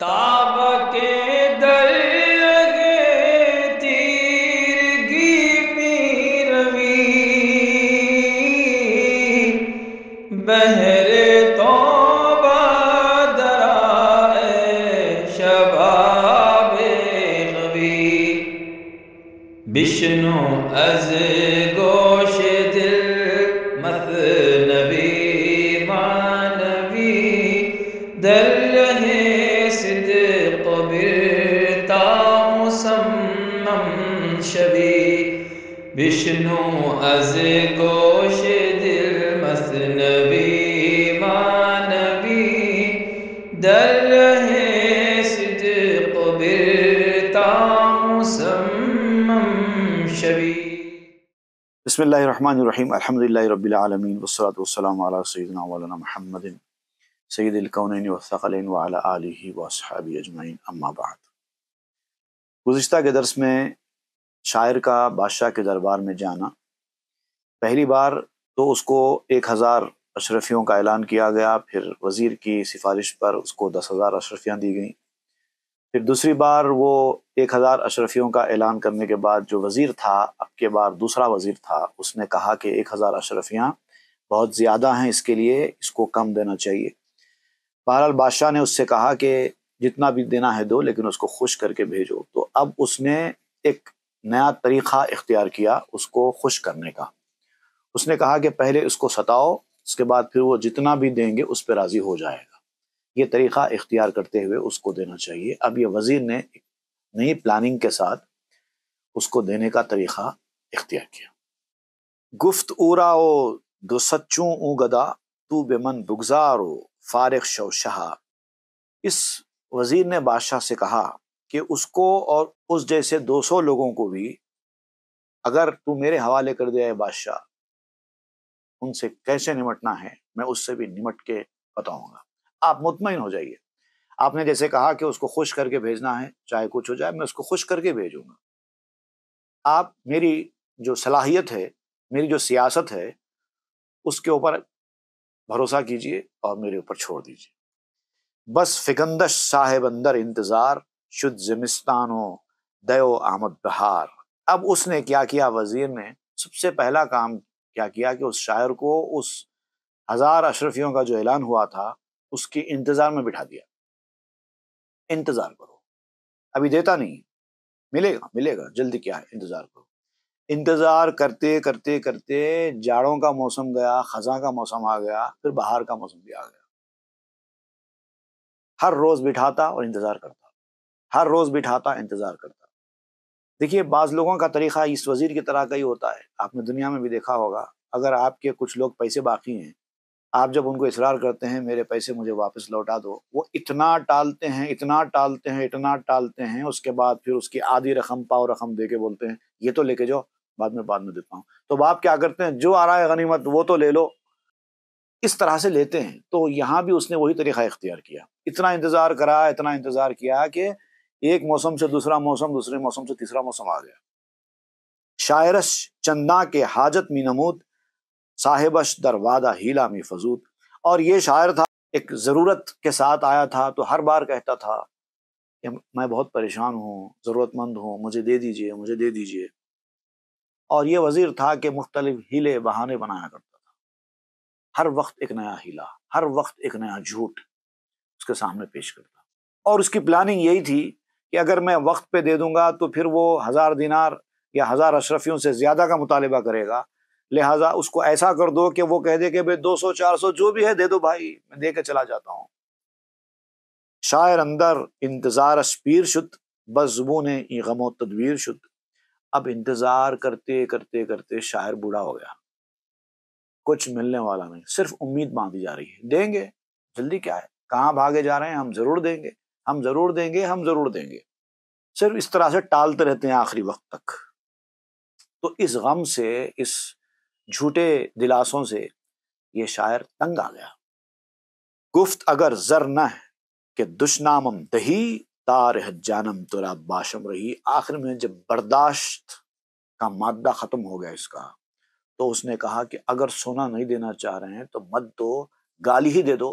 তা बसमीम् अल्हम्दुलिल्लाहि रब्बिल आलमीन वस्सलातु वस्सलामु अला सय्यिदिना मौलाना मुहम्मदिन सय्यिदिल के दरस में शायर का बादशाह के दरबार में जाना पहली बार तो उसको एक हज़ार अशरफियों का ऐलान किया गया फिर वज़ीर की सिफारिश पर उसको दस हज़ार अशरफियाँ दी गईं फिर दूसरी बार वो एक हज़ार अशरफियों का ऐलान करने के बाद जो वज़ीर था अब के बार दूसरा वज़ीर था उसने कहा कि एक हज़ार अशरफियाँ बहुत ज़्यादा हैं इसके लिए इसको कम देना चाहिए बहरहाल बादशाह ने उससे कहा कि जितना भी देना है दो लेकिन उसको खुश करके भेजो तो अब उसने एक नया तरीक़ा इख्तियार किया उसको खुश करने का उसने कहा कि पहले इसको सताओ उसके बाद फिर वो जितना भी देंगे उस पर राज़ी हो जाए ये तरीक़ा इख्तियार करते हुए उसको देना चाहिए अब ये वज़ीर ने नई प्लानिंग के साथ उसको देने का तरीक़ा इख्तियार किया गुफ्त उरा ओ दो सच्चों ऊ गदा तू बेमन बुगजार ओ फारग शहा इस वज़ीर ने बादशाह से कहा कि उसको और उस जैसे 200 लोगों को भी अगर तू मेरे हवाले कर दिया है बादशाह उनसे कैसे निमटना है मैं उससे भी निमट के बताऊंगा आप मुतमिन हो जाइए आपने जैसे कहा कि उसको खुश करके भेजना है चाहे कुछ हो जाए मैं उसको खुश करके भेजूंगा आप मेरी जो सलाहियत है मेरी जो सियासत है उसके ऊपर भरोसा कीजिए और मेरे ऊपर छोड़ दीजिए बस फिकंदश साहेब अंदर इंतज़ार शुद्ध जमिस्तानो दयो आमद बहार अब उसने क्या किया वजीर ने सबसे पहला काम क्या किया कि उस शायर को उस हज़ार अशरफियों का जो ऐलान हुआ था उसके इंतजार में बिठा दिया इंतजार करो अभी देता नहीं मिलेगा मिलेगा जल्दी क्या है इंतजार करो इंतजार करते करते करते जाड़ों का मौसम गया खजा का मौसम आ गया फिर बाहर का मौसम भी आ गया हर रोज बिठाता और इंतजार करता हर रोज बिठाता इंतजार करता देखिए बाज लोगों का तरीका इस वजीर की तरह का ही होता है आपने दुनिया में भी देखा होगा अगर आपके कुछ लोग पैसे बाकी हैं आप जब उनको इसरार करते हैं मेरे पैसे मुझे वापस लौटा दो वो इतना टालते हैं इतना टालते हैं इतना टालते हैं उसके बाद फिर उसकी आधी रकम पाओ रकम दे के बोलते हैं ये तो लेके जाओ बाद में बाद में देता हूँ तो बाप क्या करते हैं जो आ रहा है गनीमत वो तो ले लो इस तरह से लेते हैं तो यहाँ भी उसने वही तरीका इख्तियार किया इतना इंतज़ार करा इतना इंतज़ार किया कि एक मौसम से दूसरा मौसम दूसरे मौसम से तीसरा मौसम आ गया शायरस चंदा के हाजत मीनमूद साहिबश दरवादा हीला में फजूत और ये शायर था एक ज़रूरत के साथ आया था तो हर बार कहता था कि मैं बहुत परेशान हूँ ज़रूरतमंद हूँ मुझे दे दीजिए मुझे दे दीजिए और ये वज़ीर था कि मुख्तलिफ हीले बहाने बनाया करता था हर वक्त एक नया हीला हर वक्त एक नया झूठ उसके सामने पेश करता और उसकी प्लानिंग यही थी कि अगर मैं वक्त पे दे दूंगा तो फिर वो हज़ार दिनार या हज़ार अशरफियों से ज़्यादा का मुतालबा करेगा लिहाजा उसको ऐसा कर दो कि वो कह दे कि भाई दो सौ चार सौ जो भी है दे दो भाई मैं दे के चला जाता हूँ शायर अंदर इंतजार अशपीर शुद बजबू ने गमो तदवीर शुद्ध अब इंतजार करते करते करते शायर बूढ़ा हो गया कुछ मिलने वाला नहीं सिर्फ उम्मीद बांधी जा रही है देंगे जल्दी क्या है कहाँ भागे जा रहे हैं हम जरूर देंगे हम जरूर देंगे हम जरूर देंगे सिर्फ इस तरह से टालते रहते हैं आखिरी वक्त तक तो इस गम से इस झूठे दिलासों से ये शायर तंग आ गया गुफ्त अगर जर न है कि दुश्नामम दही तार जानम तुरा बाशम रही आखिर में जब बर्दाश्त का मादा ख़त्म हो गया इसका तो उसने कहा कि अगर सोना नहीं देना चाह रहे हैं तो मत दो गाली ही दे दो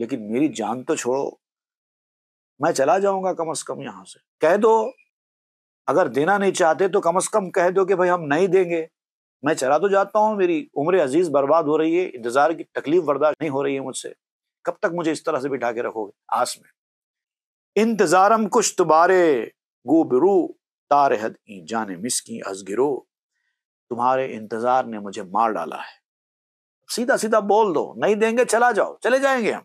लेकिन मेरी जान तो छोड़ो मैं चला जाऊंगा कम अज कम यहां से कह दो अगर देना नहीं चाहते तो कम अज कम कह दो कि भाई हम नहीं देंगे मैं चला तो जाता हूँ मेरी उम्र अजीज बर्बाद हो रही है इंतजार की तकलीफ बर्दाश्त नहीं हो रही है मुझसे कब तक मुझे इस तरह से बिठा के रखोगे आस में इंतजारम कुछ तुम्हारे गोबरू तार हद जाने मिसकी अजगिरो तुम्हारे इंतजार ने मुझे मार डाला है सीधा सीधा बोल दो नहीं देंगे चला जाओ चले जाएंगे हम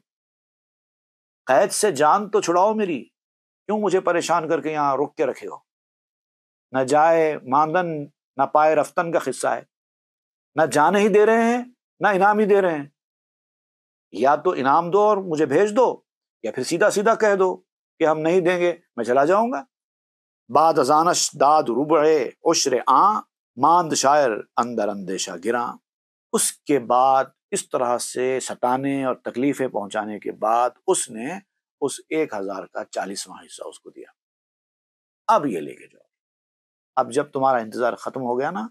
कैद से जान तो छुड़ाओ मेरी क्यों मुझे परेशान करके यहाँ रुक के रखे हो न जाए मांदन ना पाए रफ्तन का हिस्सा है ना जान ही दे रहे हैं ना इनाम ही दे रहे हैं या तो इनाम दो और मुझे भेज दो या फिर सीधा सीधा कह दो कि हम नहीं देंगे मैं चला जाऊंगा बाद अजानश दाद रुबड़े उशरे आ मांद शायर अंदर अंदेशा गिरा उसके बाद इस तरह से सटाने और तकलीफें पहुंचाने के बाद उसने उस एक हजार का चालीसवा हिस्सा उसको दिया अब ये लेके जाओ अब जब तुम्हारा इंतजार खत्म हो गया ना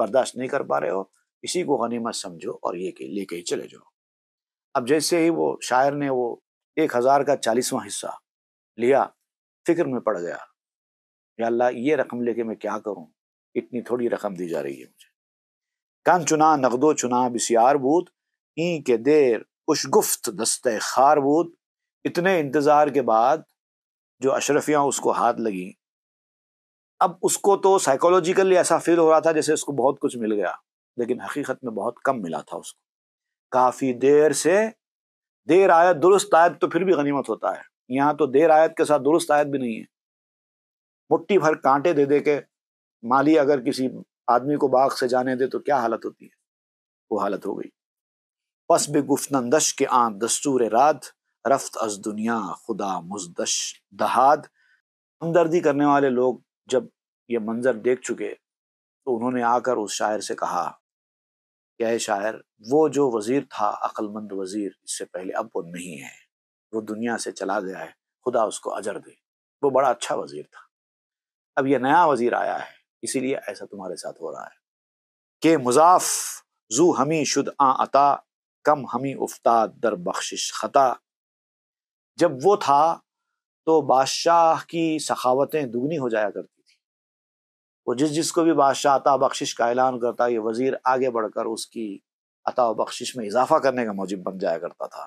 बर्दाश्त नहीं कर पा रहे हो इसी को गनीमत समझो और ये लेके ही चले जाओ अब जैसे ही वो शायर ने वो एक हज़ार का चालीसवां हिस्सा लिया फिक्र में पड़ गया या अल्लाह ये रकम लेके मैं क्या करूं इतनी थोड़ी रकम दी जा रही है मुझे कान चुना नगदो चुना बिसियार बूत ई के देर उश गुफ्त दस्ते खार बूत इतने इंतज़ार के बाद जो अशरफियाँ उसको हाथ लगी अब उसको तो साइकोलॉजिकली ऐसा फील हो रहा था जैसे उसको बहुत कुछ मिल गया लेकिन हकीकत में बहुत कम मिला था उसको काफ़ी देर से देर आयत दुरुस्त आयत तो फिर भी गनीमत होता है यहाँ तो देर आयत के साथ दुरुस्त आयत भी नहीं है मुट्ठी भर कांटे दे दे के माली अगर किसी आदमी को बाग से जाने दे तो क्या हालत होती है वो हालत हो गई पस बे गुफनंदश के आन दस्तूर रात रफ्त अज दुनिया खुदा मुजदश दहाद हमदर्दी करने वाले लोग जब ये मंजर देख चुके तो उन्होंने आकर उस शायर से कहा क्या शायर वो जो वजीर था अक्लमंद वजीर इससे पहले अब वो नहीं है वो दुनिया से चला गया है खुदा उसको अजर दे वो बड़ा अच्छा वजीर था अब ये नया वजीर आया है इसीलिए ऐसा तुम्हारे साथ हो रहा है के मुजाफ जू हमी शुद आ अता कम हमी उफ्ता दर बख्शिश खता जब वो था तो बादशाह की सखावतें दुगनी हो जाया करती वो जिस जिसको भी बादशाह अता बख्शिश का ऐलान करता ये वज़ीर आगे बढ़कर उसकी अता बख्शिश में इजाफा करने का मौजिब बन जाया करता था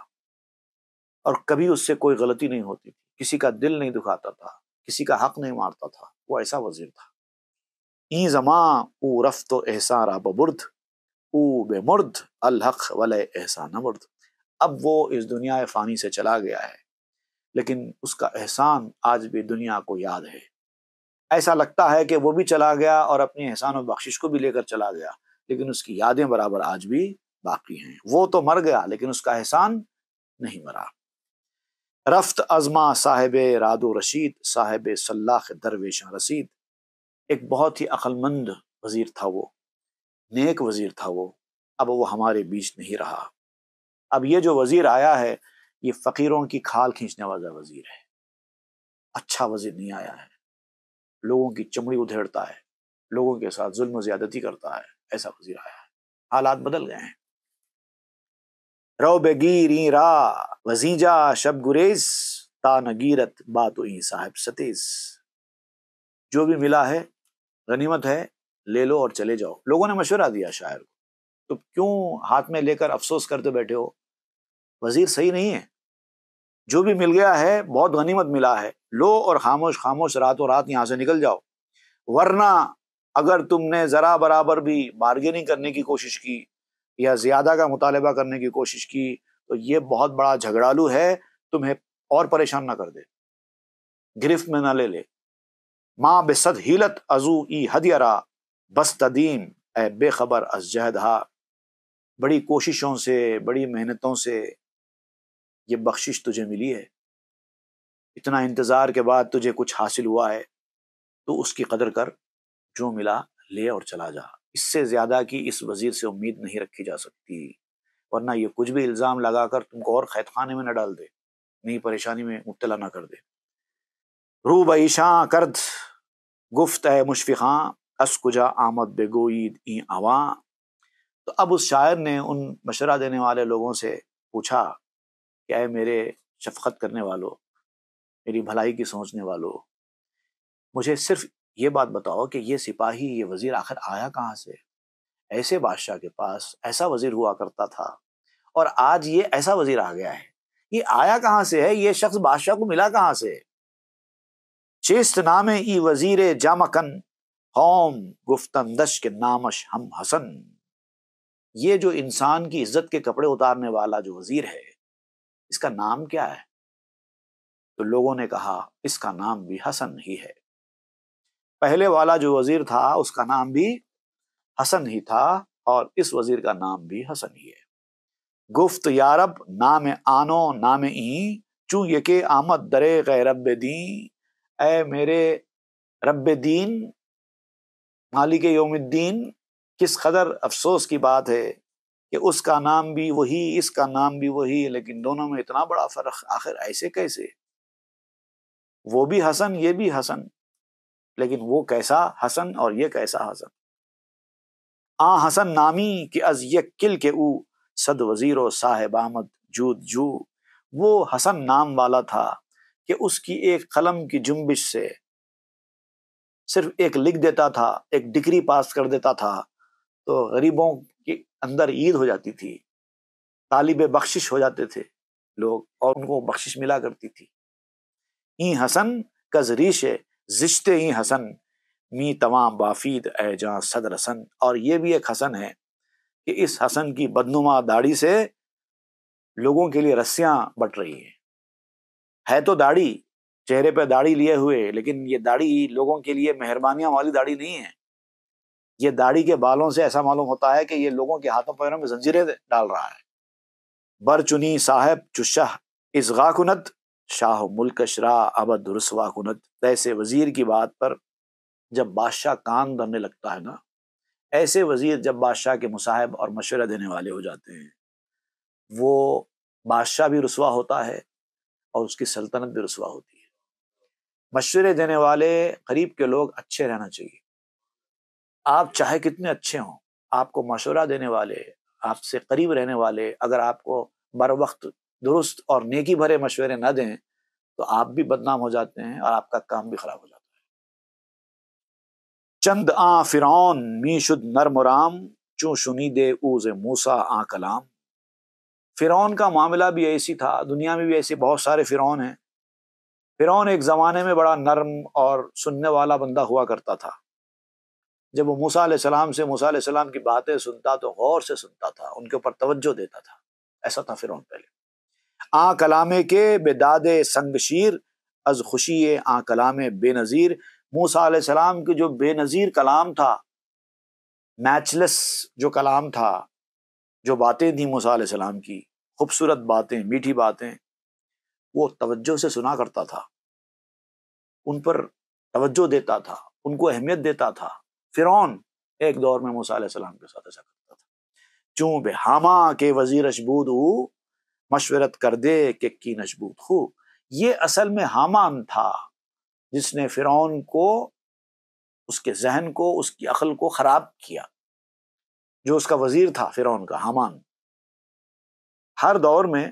और कभी उससे कोई गलती नहीं होती थी किसी का दिल नहीं दुखाता था किसी का हक नहीं मारता था वो ऐसा वजीर था ई जमा ऊ रफ्त एहसा रबुर्द ऊ बेमुर्द अलहक वल एहसा मुर्द अब वो इस दुनिया फ़ानी से चला गया है लेकिन उसका एहसान आज भी दुनिया को याद है ऐसा लगता है कि वो भी चला गया और अपने एहसान और बख्शिश को भी लेकर चला गया लेकिन उसकी यादें बराबर आज भी बाकी हैं वो तो मर गया लेकिन उसका एहसान नहीं मरा रफ्त अजमा साहेब रादो रशीद साहिब सल्लाख दरवेश रसीद एक बहुत ही अक्लमंद वज़ीर था वो नेक वज़ीर था वो अब वो हमारे बीच नहीं रहा अब ये जो वज़ीर आया है ये फ़कीरों की खाल खींचने वाला वज़ीर है अच्छा वज़ीर नहीं आया है लोगों की चमड़ी उधेड़ता है लोगों के साथ जुल्म ज्यादती करता है ऐसा वजीर आया है हालात बदल गए हैं रो बेगीरी रा वजीजा शब गुरेज नगीरत बात ही साहब सतीस जो भी मिला है गनीमत है ले लो और चले जाओ लोगों ने मशवरा दिया शायर को तो क्यों हाथ में लेकर अफसोस करते बैठे हो वजीर सही नहीं है जो भी मिल गया है बहुत गनीमत मिला है लो और खामोश खामोश रातों रात यहाँ से निकल जाओ वरना अगर तुमने ज़रा बराबर भी बारगेनिंग करने की कोशिश की या ज़्यादा का मुतालबा करने की कोशिश की तो ये बहुत बड़ा झगड़ालू है तुम्हें और परेशान ना कर दे गिरफ्त में ना ले ले माँ बेसद हिलत अजू ई हदियरा बस तदीम ए बेखबर अजहद बड़ी कोशिशों से बड़ी मेहनतों से ये बख्शिश तुझे मिली है इतना इंतज़ार के बाद तुझे कुछ हासिल हुआ है तो उसकी कदर कर जो मिला ले और चला जा इससे ज़्यादा की इस वज़ीर से उम्मीद नहीं रखी जा सकती वरना ये कुछ भी इल्ज़ाम लगा कर तुमको और खैत खाने में न डाल दे नहीं परेशानी में मुबतला ना कर दे रू बशां कर्द गुफ्त है मुशफ़ा असकुजा आमद बेगोईद ई आवा तो अब उस शायर ने उन मशरा देने वाले लोगों से पूछा क्या है मेरे शफकत करने वालों मेरी भलाई की सोचने वालों मुझे सिर्फ ये बात बताओ कि ये सिपाही ये वजीर आखिर आया कहाँ से ऐसे बादशाह के पास ऐसा वजीर हुआ करता था और आज ये ऐसा वजीर आ गया है ये आया कहाँ से है ये शख्स बादशाह को मिला कहाँ से चेस्ट नामे ई वजीर जामकन होम गुफ्तन दश के नामश हम हसन ये जो इंसान की इज्जत के कपड़े उतारने वाला जो वजीर है इसका नाम क्या है तो लोगों ने कहा इसका नाम भी हसन ही है पहले वाला जो वजीर था उसका नाम भी हसन ही था और इस वजीर का नाम भी हसन ही है गुफ्त यारब नाम आनो नाम ई चू ये के आमद दरे गए रब दी ए मेरे रब दीन मालिक योमुद्दीन किस कदर अफसोस की बात है कि उसका नाम भी वही इसका नाम भी वही लेकिन दोनों में इतना बड़ा फर्क आखिर ऐसे कैसे वो भी हसन ये भी हसन लेकिन वो कैसा हसन और ये कैसा हसन आ हसन नामी कि अज ये किल के ऊ सद वजीर साहेब आमद जूद जू वो हसन नाम वाला था कि उसकी एक कलम की जुम्बिश से सिर्फ एक लिख देता था एक डिग्री पास कर देता था तो गरीबों के अंदर ईद हो जाती थी तालिब बख्शिश हो जाते थे लोग और उनको बख्शिश मिला करती थी ई हसन का जरीश जिश्ते ई हसन मी तमाम बाफीद एजां सदर हसन और ये भी एक हसन है कि इस हसन की बदनुमा दाढ़ी से लोगों के लिए रस्सियां बट रही हैं है तो दाढ़ी चेहरे पर दाढ़ी लिए हुए लेकिन ये दाढ़ी लोगों के लिए मेहरबानियाँ वाली दाढ़ी नहीं है ये दाढ़ी के बालों से ऐसा मालूम होता है कि ये लोगों के हाथों पैरों में जंजीरें डाल रहा है बर चुनी साहेब चुशाह इस गाकुनत शाह मुल्क शरा अब रसवा कुनत ऐसे वजीर की बात पर जब बादशाह कान धरने लगता है ना ऐसे वजीर जब बादशाह के मुसाहब और मशवरा देने वाले हो जाते हैं वो बादशाह भी रसवा होता है और उसकी सल्तनत भी रसवा होती है मशवरे देने वाले गरीब के लोग अच्छे रहना चाहिए आप चाहे कितने अच्छे हों आपको मशवरा देने वाले आपसे करीब रहने वाले अगर आपको बर वक्त दुरुस्त और नेकी भरे मशवरे ना दें तो आप भी बदनाम हो जाते हैं और आपका काम भी खराब हो जाता है चंद आ फिरौन मीशुद नरम राम चू सुनी दे ऊज मूसा आ कलाम फिर का मामला भी ऐसी था दुनिया में भी ऐसे बहुत सारे फिरौन हैं फिरौन एक ज़माने में बड़ा नरम और सुनने वाला बंदा हुआ करता था जब वो मूसा सलाम से मूसा सलाम की बातें सुनता तो गौर से सुनता था उनके ऊपर तवज्जो देता था ऐसा था फिर पहले आ कलामे के बेदाद संगशीर अज खुशी आ कलाम बेनज़ीर मूसा सलाम के जो बेनज़ीर कलाम था मैचलेस जो कलाम था जो बातें थी मूसा सलाम की खूबसूरत बातें मीठी बातें वो तवज्जो से सुना करता था उन पर तवज्जो देता था उनको अहमियत देता था फिरौन एक दौर में मूसा के साथ ऐसा करता था बे हामा के वजीर अशबूद मशवरत कर दे के की नशबूत हो ये असल में हामान था जिसने फिरौन को उसके जहन को उसकी अकल को ख़राब किया जो उसका वजीर था फिरौन का हामान हर दौर में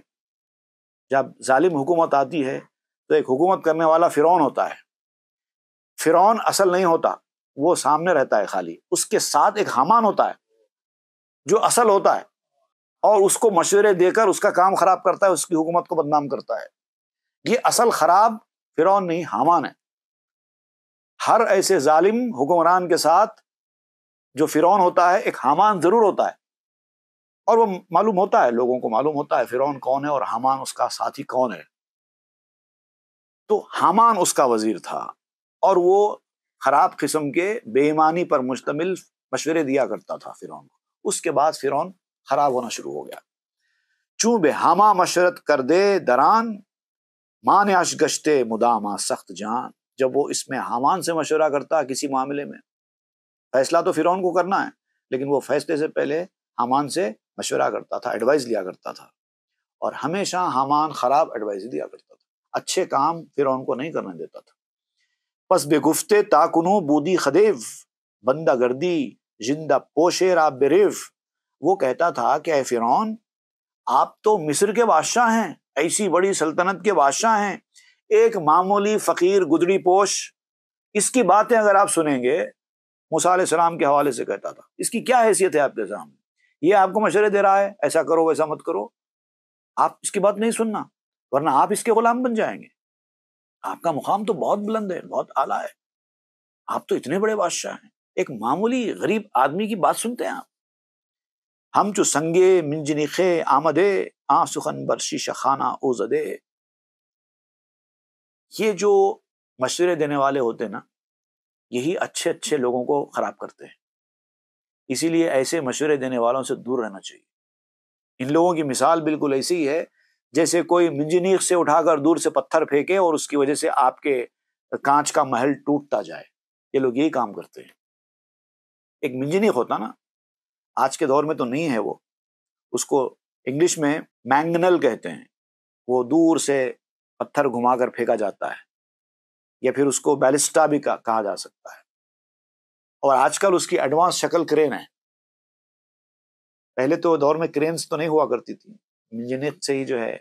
जब जालिम हुकूमत आती है तो एक हुकूमत करने वाला फिरौन होता है फिरौन असल नहीं होता वो सामने रहता है खाली उसके साथ एक हमान होता है जो असल होता है और उसको मशवरे देकर उसका काम खराब करता है उसकी हुकूमत को बदनाम करता है ये असल खराब फिर नहीं हमान है हर ऐसे जालिम हुक्मरान के साथ जो फिरौन होता है एक हमान ज़रूर होता है और वो मालूम होता है लोगों को मालूम होता है फिरौन कौन है और हमान उसका साथी कौन है तो हमान उसका वजीर था और वो ख़राब किस्म के बेईमानी पर मुश्तमिल मशवरे दिया करता था फ़िरौन को उसके बाद फ़िरौन ख़राब होना शुरू हो गया चूँ बेहामा मशरत कर दे दरान मान आश गश्ते मुदामा सख्त जान जब वो इसमें हामान से मशवरा करता किसी मामले में फैसला तो फ़िरौन को करना है लेकिन वो फैसले से पहले हामान से मशवरा करता था एडवाइस लिया करता था और हमेशा हामान ख़राब एडवाइस दिया करता था अच्छे काम फ़िरौन को नहीं करने देता था पस बेगुफ्ते ताकुनू बूदी खदेव बंदा गर्दी जिंदा पोशे राब वो कहता था कि ए फिर आप तो मिस्र के बादशाह हैं ऐसी बड़ी सल्तनत के बादशाह हैं एक मामूली फ़कीर गुदड़ी पोश इसकी बातें अगर आप सुनेंगे मूसम के हवाले से कहता था इसकी क्या हैसियत है आपके सामने ये आपको मशरे दे रहा है ऐसा करो वैसा मत करो आप इसकी बात नहीं सुनना वरना आप इसके गुलाम बन जाएंगे आपका मुकाम तो बहुत बुलंद है बहुत आला है आप तो इतने बड़े बादशाह हैं एक मामूली गरीब आदमी की बात सुनते हैं आप हम जो संगे मिंजनिखे आमदे आ सुखन शखाना खाना ओजदे ये जो मशवरे देने वाले होते हैं ना यही अच्छे अच्छे लोगों को खराब करते हैं इसीलिए ऐसे मशवरे देने वालों से दूर रहना चाहिए इन लोगों की मिसाल बिल्कुल ऐसी ही है जैसे कोई मिंजनीक से उठाकर दूर से पत्थर फेंके और उसकी वजह से आपके कांच का महल टूटता जाए ये लोग यही काम करते हैं एक मिंजनीक होता ना आज के दौर में तो नहीं है वो उसको इंग्लिश में मैंगनल कहते हैं वो दूर से पत्थर घुमाकर फेंका जाता है या फिर उसको बैलिस्टा भी कहा जा सकता है और आजकल उसकी एडवांस शक्ल क्रेन है पहले तो दौर में क्रेन्स तो नहीं हुआ करती थी यूनिक से ही जो है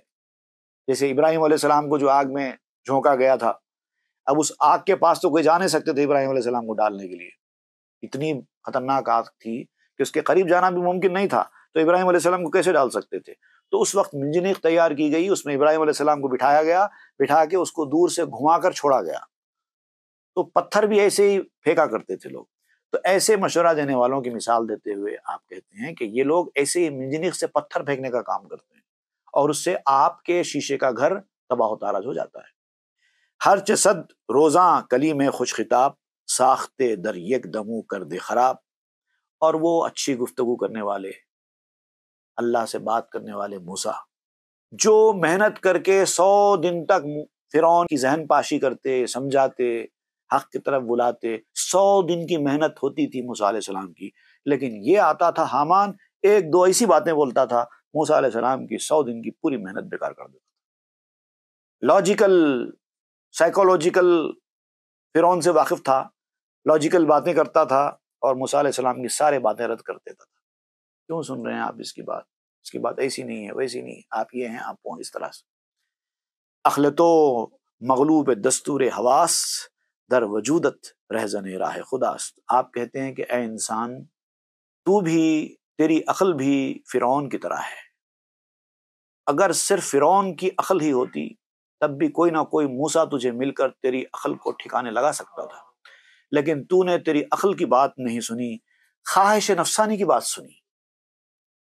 जैसे इब्राहिम सलाम को जो आग में झोंका गया था अब उस आग के पास तो कोई जा नहीं सकते थे इब्राहिम सलाम को डालने के लिए इतनी खतरनाक आग थी कि उसके करीब जाना भी मुमकिन नहीं था तो इब्राहिम सलाम को कैसे डाल सकते थे तो उस वक्त मंजनिक तैयार की गई उसमें इब्राहिम सलाम को बिठाया गया बिठा के उसको दूर से घुमा कर छोड़ा गया तो पत्थर भी ऐसे ही फेंका करते थे लोग तो ऐसे मशुरा देने वालों की मिसाल देते हुए आप कहते हैं कि ये लोग ऐसे ही मंजनिक से पत्थर फेंकने का काम करते हैं और उससे आपके शीशे का घर तबाह ताराज हो जाता है हर चद रोज़ा कली में खुश खिताब साख्ते दर यक दमू कर दे खराब और वो अच्छी गुफ्तगु करने वाले अल्लाह से बात करने वाले मूसा जो मेहनत करके सौ दिन तक फिर की जहन पाशी करते समझाते हक की तरफ बुलाते सौ दिन की मेहनत होती थी मूसा सलाम की लेकिन ये आता था हामान एक दो ऐसी बातें बोलता था मूसा सलाम की सौ दिन की पूरी मेहनत बेकार कर देता लॉजिकल साइकोलॉजिकल फिर से वाकिफ था लॉजिकल बातें करता था और मूसा सलाम की सारे बातें रद्द कर देता था क्यों सुन रहे हैं आप इसकी बात इसकी बात ऐसी नहीं है वैसी नहीं आप ये हैं आप वो इस तरह से अखलतो मगलूब दस्तूर हवास दर वजूदत रहजन राह खुदास्त आप कहते हैं कि ए इंसान तू भी तेरी अकल भी फ़िरौन की तरह है अगर सिर्फ फ़िरौन की अकल ही होती तब भी कोई ना कोई मूसा तुझे मिलकर तेरी अकल को ठिकाने लगा सकता था लेकिन तूने तेरी अकल की बात नहीं सुनी ख्वाहिश नफसानी की बात सुनी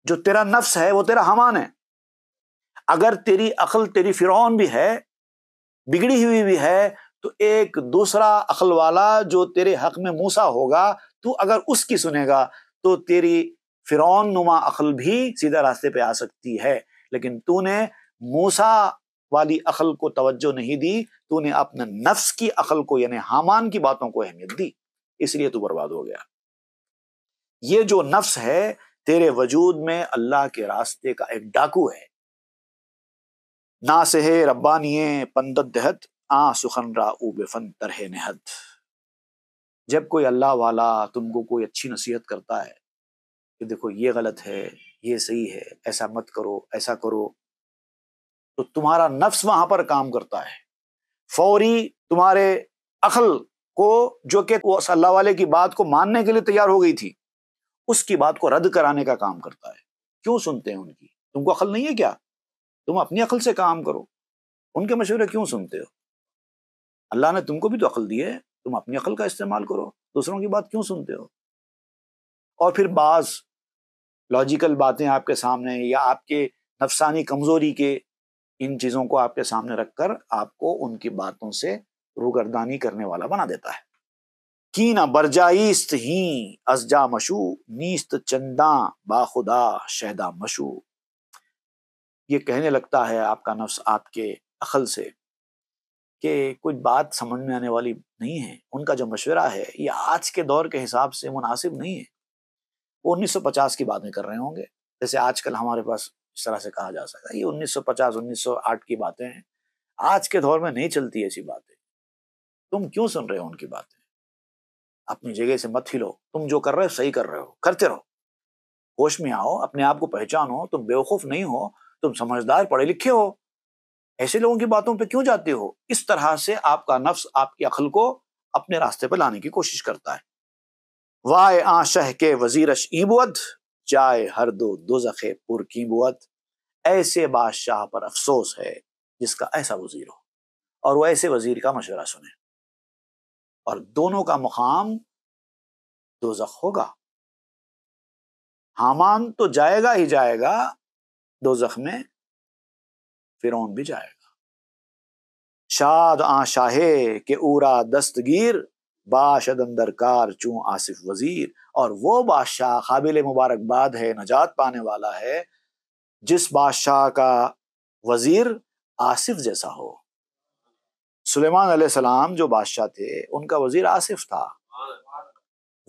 जो तेरा नफ्स है वो तेरा हमान है अगर तेरी अकल तेरी फ़िरौन भी है बिगड़ी हुई भी है तो एक दूसरा अकल वाला जो तेरे हक में मूसा होगा तू अगर उसकी सुनेगा तो तेरी फिर नुमा अकल भी सीधा रास्ते पे आ सकती है लेकिन तूने मूसा वाली अकल को तवज्जो नहीं दी तूने अपने नफ्स की अकल को यानी हामान की बातों को अहमियत दी इसलिए तू बर्बाद हो गया ये जो नफ्स है तेरे वजूद में अल्लाह के रास्ते का एक डाकू है ना सेहे रब्बानिय पंदत दहत आ सुखन राफन तरह नहत जब कोई अल्लाह वाला तुमको कोई अच्छी नसीहत करता है कि देखो ये गलत है ये सही है ऐसा मत करो ऐसा करो तो तुम्हारा नफ्स वहां पर काम करता है फौरी तुम्हारे अखल को जो कि सल्लाह वाले की बात को मानने के लिए तैयार हो गई थी उसकी बात को रद्द कराने का काम करता है क्यों सुनते हैं उनकी तुमको अकल नहीं है क्या तुम अपनी अकल से काम करो उनके मशवरे क्यों सुनते हो अल्लाह ने तुमको भी तो अकल दी है तुम अपनी अकल का इस्तेमाल करो दूसरों की बात क्यों सुनते हो और फिर बाज लॉजिकल बातें आपके सामने या आपके नफसानी कमज़ोरी के इन चीज़ों को आपके सामने रखकर आपको उनकी बातों से रूगरदानी करने वाला बना देता है की ना बरजाइस्त ही अजा मशू नीस्त चंदा बाखुदा शहदा मशू ये कहने लगता है आपका नफ्स आपके अखल से कि कुछ बात समझ में आने वाली नहीं है उनका जो मशवरा है ये आज के दौर के हिसाब से मुनासिब नहीं है वो 1950 की बातें कर रहे होंगे जैसे आजकल हमारे पास इस तरह से कहा जा सकता है ये 1950 1908 की बातें हैं आज के दौर में नहीं चलती ऐसी बातें तुम क्यों सुन रहे हो उनकी बातें अपनी जगह से मत हिलो तुम जो कर रहे हो सही कर रहे हो करते रहो होश में आओ अपने आप को पहचानो तुम बेवकूफ नहीं हो तुम समझदार पढ़े लिखे हो ऐसे लोगों की बातों पर क्यों जाते हो इस तरह से आपका नफ्स आपकी अकल को अपने रास्ते पर लाने की कोशिश करता है वाय आशह के वजीरश ईबुअत जाए हर दो दोजखे पुर कीबुअद ऐसे बादशाह पर अफसोस है जिसका ऐसा वजीर हो और वह ऐसे वजीर का मशवरा सुने और दोनों का मुकाम दोजख होगा हामान तो जाएगा ही जाएगा दोजख में फिर भी जाएगा शाद आशाहे के ऊरा दस्तगीर बाशदन दरकार चूं आसिफ वजीर और वो बादशाह काबिल मुबारकबाद है नजात पाने वाला है जिस बादशाह का वजीर आसिफ जैसा हो सुलेमान सलाम जो बादशाह थे उनका वजीर आसिफ था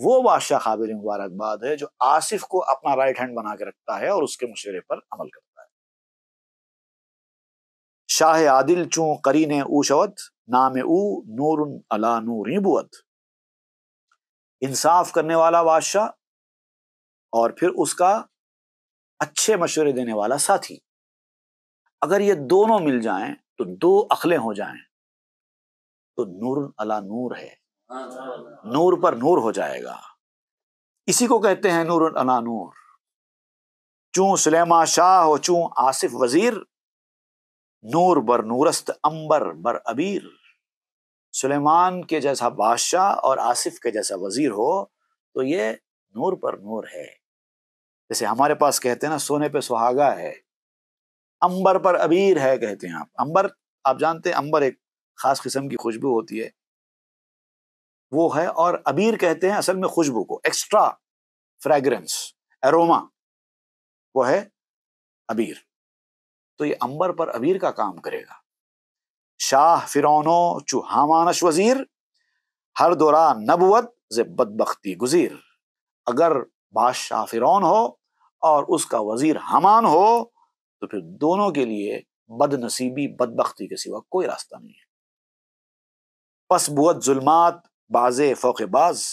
वो बादशाह काबिल मुबारकबाद है जो आसिफ को अपना राइट हैंड बना के रखता है और उसके मशवरे पर अमल करता है शाह आदिल चूं करीन ऊशवत नाम ऊ नूर अला नूरी बुअत इंसाफ करने वाला बादशाह और फिर उसका अच्छे मशवरे देने वाला साथी अगर ये दोनों मिल जाएं तो दो अखले हो जाएं तो नूर अला नूर है नूर पर नूर हो जाएगा इसी को कहते हैं नूर अला नूर चूं सलेमा शाह हो चू आसिफ वजीर नूर बर नूरस्त अंबर बर अबीर सुलेमान के जैसा बादशाह और आसिफ के जैसा वजीर हो तो ये नूर पर नूर है जैसे हमारे पास कहते हैं ना सोने पे सुहागा है अंबर पर अबीर है कहते हैं आप अंबर आप जानते हैं अंबर एक खास किस्म की खुशबू होती है वो है और अबीर कहते हैं असल में खुशबू को एक्स्ट्रा फ्रेगरेंस एरोमा वो है अबीर तो ये अंबर पर अबीर का काम करेगा शाह फिर चू हामानश वजीर हर दौरा नबुअत जे बदबख्ती गुजीर अगर बादशाह फिरौन हो और उसका वजीर हमान हो तो फिर दोनों के लिए बदनसीबी बदबख्ती के सिवा कोई रास्ता नहीं है पसबुअत जुलमात जुल्मात फ़ोक बाज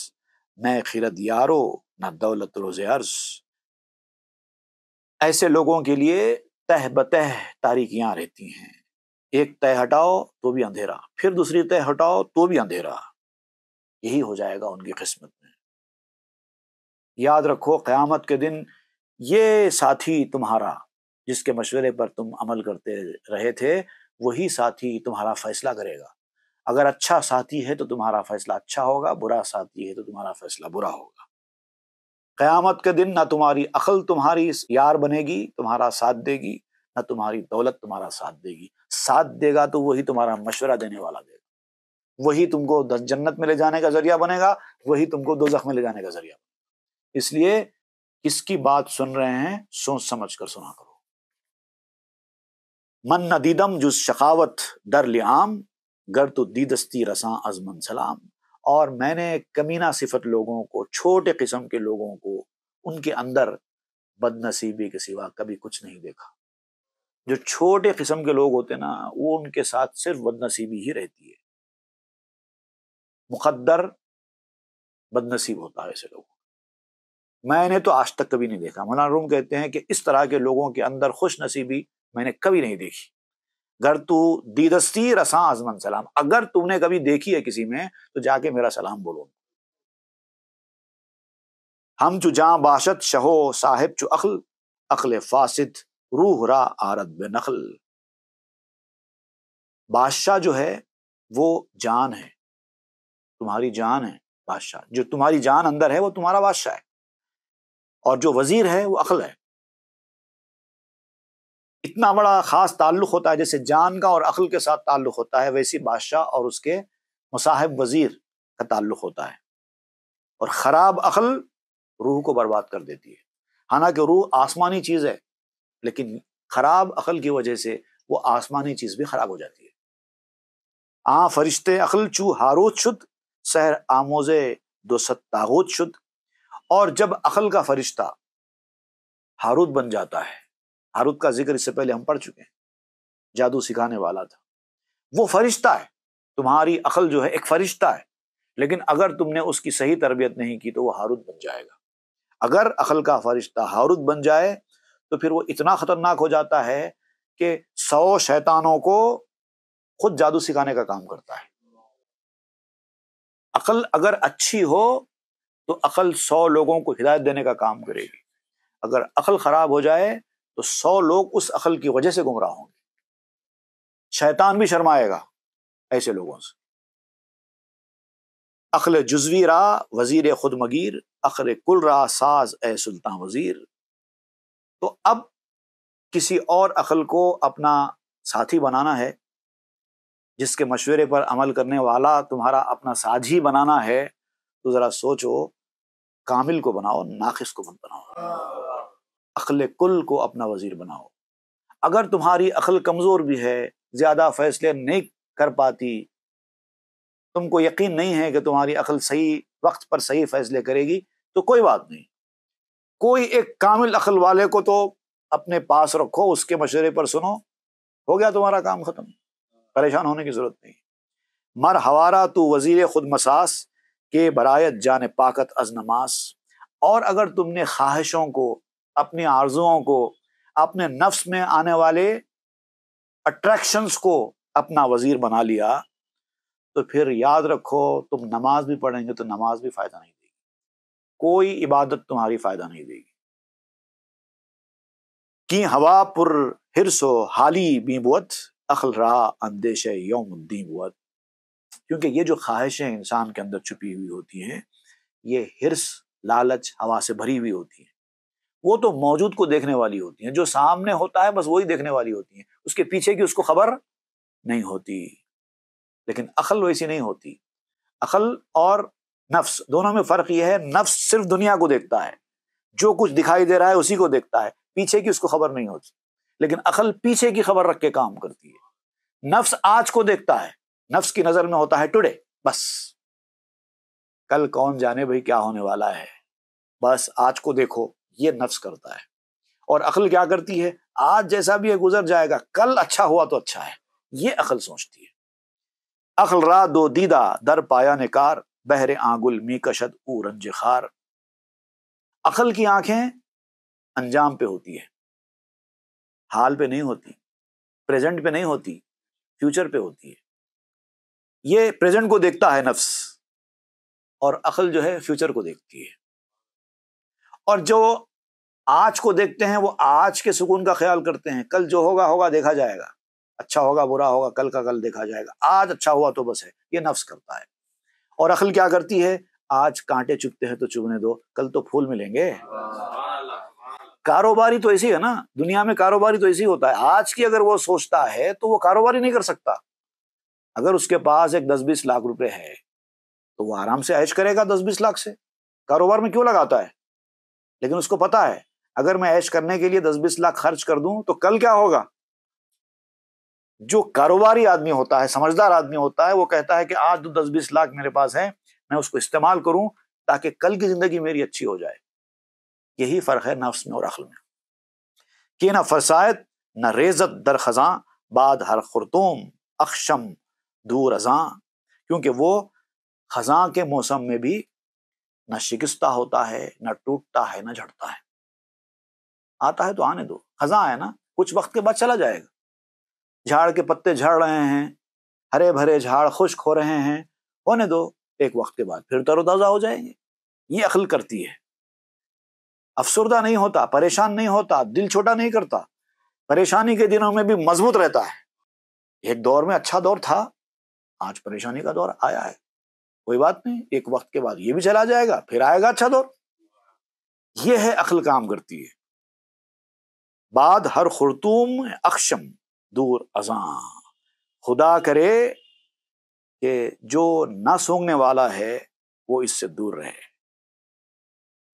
न खिरत यारो न दौलत रोज़ अर्ज ऐसे लोगों के लिए तह बतह तारीकियां रहती हैं एक तय हटाओ तो भी अंधेरा फिर दूसरी तय हटाओ तो भी अंधेरा यही हो जाएगा उनकी किस्मत में याद रखो क़यामत के दिन ये साथी तुम्हारा जिसके मशवरे पर तुम अमल करते रहे थे वही साथी तुम्हारा फैसला करेगा अगर अच्छा साथी है तो तुम्हारा फैसला अच्छा होगा बुरा साथी है तो तुम्हारा फैसला बुरा होगा क़यामत के दिन ना तुम्हारी अकल तुम्हारी यार बनेगी तुम्हारा साथ देगी ना तुम्हारी दौलत तुम्हारा साथ देगी साथ देगा तो वही तुम्हारा मशवरा देने वाला देगा वही तुमको जन्नत में ले जाने का जरिया बनेगा वही तुमको दो में ले जाने का जरिया बनेगा इसलिए किसकी बात सुन रहे हैं सोच समझ कर सुना करो मन न दीदम जुज शकावत डर लियाम गर तो दीदस्ती रसा अजमन सलाम और मैंने कमीना सिफत लोगों को छोटे किस्म के लोगों को उनके अंदर बदनसीबी के सिवा कभी कुछ नहीं देखा जो छोटे किस्म के लोग होते ना वो उनके साथ सिर्फ बदनसीबी ही रहती है मुकद्दर बदनसीब होता है ऐसे लोगों मैंने तो आज तक कभी नहीं देखा मौलाना रूम कहते हैं कि इस तरह के लोगों के अंदर खुश नसीबी मैंने कभी नहीं देखी अगर तू दीदस्ती रसा आजमन सलाम अगर तुमने कभी देखी है किसी में तो जाके मेरा सलाम बोलो हम चु जहाँ बाशत शहो साहिब चु अखल अखल फासिद रूह रा आरत बे नखल बादशाह जो है वो जान है तुम्हारी जान है बादशाह जो तुम्हारी जान अंदर है वो तुम्हारा बादशाह है और जो वजीर है वो अकल है इतना बड़ा खास ताल्लुक होता है जैसे जान का और अकल के साथ ताल्लुक होता है वैसे बादशाह और उसके मुसाहिब वजीर का ताल्लुक होता है और ख़राब अकल रूह को बर्बाद कर देती है हालांकि रूह आसमानी चीज़ है लेकिन खराब अकल की वजह से वो आसमानी चीज भी खराब हो जाती है आ हाँ, फरिश्ते अकल चू हारोत शुद्ध सहर आमोजे दो सत्तागोत शुद्ध और जब अकल का फरिश्ता हारूद बन जाता है हारूद का जिक्र इससे पहले हम पढ़ चुके हैं जादू सिखाने वाला था वो फरिश्ता है तुम्हारी अकल जो है एक फरिश्ता है लेकिन अगर तुमने उसकी सही तरबियत नहीं की तो वो हारूद बन जाएगा अगर अकल का फरिश्ता हारूद बन जाए तो फिर वो इतना खतरनाक हो जाता है कि सौ शैतानों को खुद जादू सिखाने का काम करता है अकल अगर अच्छी हो तो अकल सौ लोगों को हिदायत देने का काम करेगी अगर अकल खराब हो जाए तो सौ लोग उस अकल की वजह से गुमराह होंगे शैतान भी शर्माएगा ऐसे लोगों से अखल जुजवी रा वजीर खुद मगीर अखल कुल रा साज ए सुल्तान वजीर तो अब किसी और अकल को अपना साथी बनाना है जिसके मशवरे पर अमल करने वाला तुम्हारा अपना साझी बनाना है तो ज़रा सोचो कामिल को बनाओ नाकिस को मत बनाओ अखल कुल को अपना वजीर बनाओ अगर तुम्हारी अकल कमज़ोर भी है ज़्यादा फैसले नहीं कर पाती तुमको यकीन नहीं है कि तुम्हारी अकल सही वक्त पर सही फैसले करेगी तो कोई बात नहीं कोई एक कामिल अखल वाले को तो अपने पास रखो उसके मशरे पर सुनो हो गया तुम्हारा काम ख़त्म परेशान होने की ज़रूरत नहीं मर हवारा तो वजीर खुद मसास के बरायत जान पाकत अजनमास और अगर तुमने ख्वाहिशों को अपनी आर्जुओं को अपने नफ्स में आने वाले अट्रैक्शंस को अपना वजीर बना लिया तो फिर याद रखो तुम नमाज भी पढ़ेंगे तो नमाज भी फ़ायदा नहीं कोई इबादत तुम्हारी फायदा नहीं देगी कि हवा पुर हिरसो हाली बीबुअत अखल रहा अंदेश बुअत क्योंकि ये जो ख्वाहिशें इंसान के अंदर छुपी हुई होती हैं ये हिरस लालच हवा से भरी हुई होती हैं वो तो मौजूद को देखने वाली होती हैं जो सामने होता है बस वही देखने वाली होती हैं उसके पीछे की उसको खबर नहीं होती लेकिन अकल वैसी नहीं होती अखल और नफ्स दोनों में फर्क यह है नफ्स सिर्फ दुनिया को देखता है जो कुछ दिखाई दे रहा है उसी को देखता है पीछे की उसको खबर नहीं होती लेकिन अकल पीछे की खबर रख के काम करती है नफ्स आज को देखता है नफ्स की नजर में होता है टुडे बस कल कौन जाने भाई क्या होने वाला है बस आज को देखो ये नफ्स करता है और अकल क्या करती है आज जैसा भी है गुजर जाएगा कल अच्छा हुआ तो अच्छा है ये अकल सोचती है अखल रा दो दीदा दर पाया ने कार बहरे आंगुल मीकशद रंज खार अकल की आंखें अंजाम पे होती है हाल पे नहीं होती प्रेजेंट पे नहीं होती फ्यूचर पे होती है ये प्रेजेंट को देखता है नफ्स और अकल जो है फ्यूचर को देखती है और जो आज को देखते हैं वो आज के सुकून का ख्याल करते हैं कल जो होगा होगा देखा जाएगा अच्छा होगा बुरा होगा कल का कल देखा जाएगा आज अच्छा हुआ तो बस है ये नफ्स करता है और अकल क्या करती है आज कांटे चुपते हैं तो चुगने दो कल तो फूल मिलेंगे कारोबारी तो ऐसी है ना दुनिया में कारोबारी तो ऐसी होता है आज की अगर वो सोचता है तो वो कारोबारी नहीं कर सकता अगर उसके पास एक दस बीस लाख रुपए है तो वो आराम से ऐश करेगा दस बीस लाख से कारोबार में क्यों लगाता है लेकिन उसको पता है अगर मैं ऐश करने के लिए दस बीस लाख खर्च कर दूं तो कल क्या होगा जो कारोबारी आदमी होता है समझदार आदमी होता है वो कहता है कि आज तो दस बीस लाख मेरे पास है मैं उसको इस्तेमाल करूं ताकि कल की जिंदगी मेरी अच्छी हो जाए यही फर्क है नफ्स में और अखल में कि ना फरसायत न रेजत दर खजा बाद हर खुरतूम अक्षम दूर अजा क्योंकि वो खजा के मौसम में भी न शिकस्ता होता है न टूटता है न झड़ता है आता है तो आने दो खजा है ना कुछ वक्त के बाद चला जाएगा झाड़ के पत्ते झड़ रहे हैं हरे भरे झाड़ खुश्क हो रहे हैं होने दो एक वक्त के बाद फिर तरोताज़ा हो जाएंगे ये अकल करती है अफसरदा नहीं होता परेशान नहीं होता दिल छोटा नहीं करता परेशानी के दिनों में भी मजबूत रहता है एक दौर में अच्छा दौर था आज परेशानी का दौर आया है कोई बात नहीं एक वक्त के बाद ये भी चला जाएगा फिर आएगा अच्छा दौर यह है अखल काम करती है बाद हर खुरतूम अक्षम दूर अजा खुदा करे कि जो ना सूंघने वाला है वो इससे दूर रहे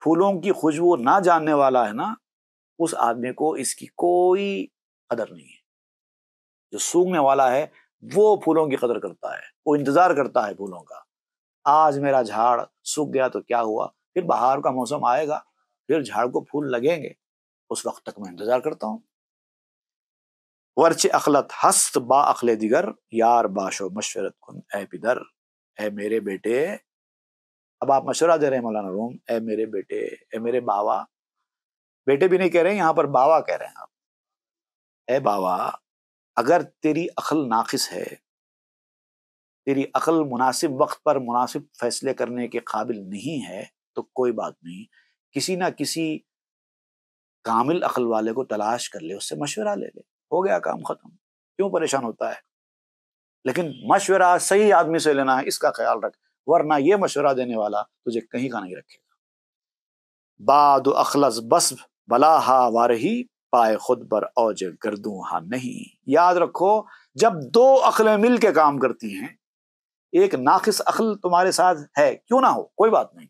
फूलों की खुशबू ना जानने वाला है ना उस आदमी को इसकी कोई कदर नहीं है जो सूंघने वाला है वो फूलों की कदर करता है वो इंतजार करता है फूलों का आज मेरा झाड़ सूख गया तो क्या हुआ फिर बाहर का मौसम आएगा फिर झाड़ को फूल लगेंगे उस वक्त तक मैं इंतजार करता हूँ वर्च अखलत हस्त बा अखले दिगर यार बाशो मशवरत कन ए पिदर ए मेरे बेटे अब आप मशवरा दे रहे हैं मौलाना रोम ए मेरे बेटे ए मेरे बाबा बेटे भी नहीं कह रहे हैं यहाँ पर बाबा कह रहे हैं आप ए बाबा अगर तेरी अखल नाकिस है तेरी अकल मुनासिब वक्त पर मुनासिब फैसले करने के काबिल नहीं है तो कोई बात नहीं किसी ना किसी कामिल अखल वाले को तलाश कर ले उससे मशवरा ले ले हो गया काम खत्म क्यों परेशान होता है लेकिन मशवरा सही आदमी से लेना है इसका ख्याल रख वरना यह मशवरा देने वाला तुझे कहीं का नहीं रखेगा बाद अखलस बस बलाहा वारही पाए खुद पर औज गर्दू हा नहीं याद रखो जब दो अखलें मिल के काम करती हैं एक नाकिस अखल तुम्हारे साथ है क्यों ना हो कोई बात नहीं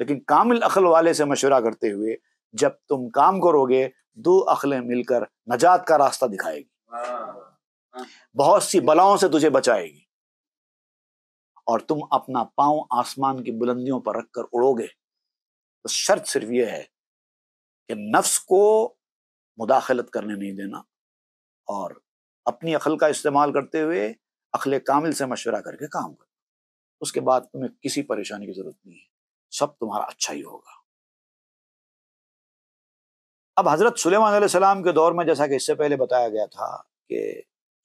लेकिन कामिल अखल वाले से मशवरा करते हुए जब तुम काम करोगे दो अखलें मिलकर नजात का रास्ता दिखाएगी बहुत सी बलाओं से तुझे बचाएगी और तुम अपना पांव आसमान की बुलंदियों पर रखकर उड़ोगे तो शर्त सिर्फ यह है कि नफ्स को मुदाखलत करने नहीं देना और अपनी अखल का इस्तेमाल करते हुए अखल कामिल से मशवरा करके काम करना उसके बाद तुम्हें किसी परेशानी की जरूरत नहीं है सब तुम्हारा अच्छा ही होगा अब हज़रत सुलेमान सलाम के दौर में जैसा कि इससे पहले बताया गया था कि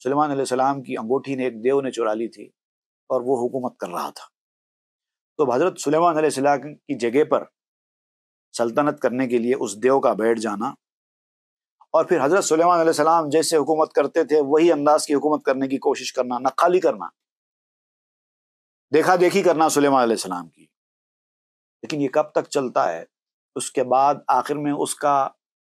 सुलेमान सलाम की अंगूठी ने एक देव ने चुरा ली थी और वो हुकूमत कर रहा था तो हज़रत सुलेमान सलाम की जगह पर सल्तनत करने के लिए उस देव का बैठ जाना और फिर हज़रत सुलेमान सलाम जैसे हुकूमत करते थे वही अंदाज की हुकूमत करने की कोशिश करना खाली करना देखा देखी करना सुलेमान सलाम की लेकिन ये कब तक चलता है उसके बाद आखिर में उसका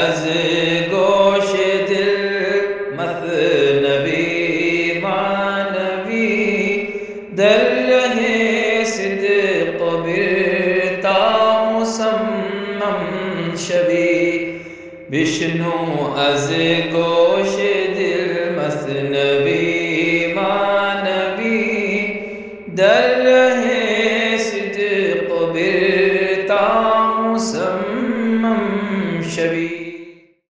از گوش دل مثنوی معنوی دل صدق برتا مسمم شوی بشنو از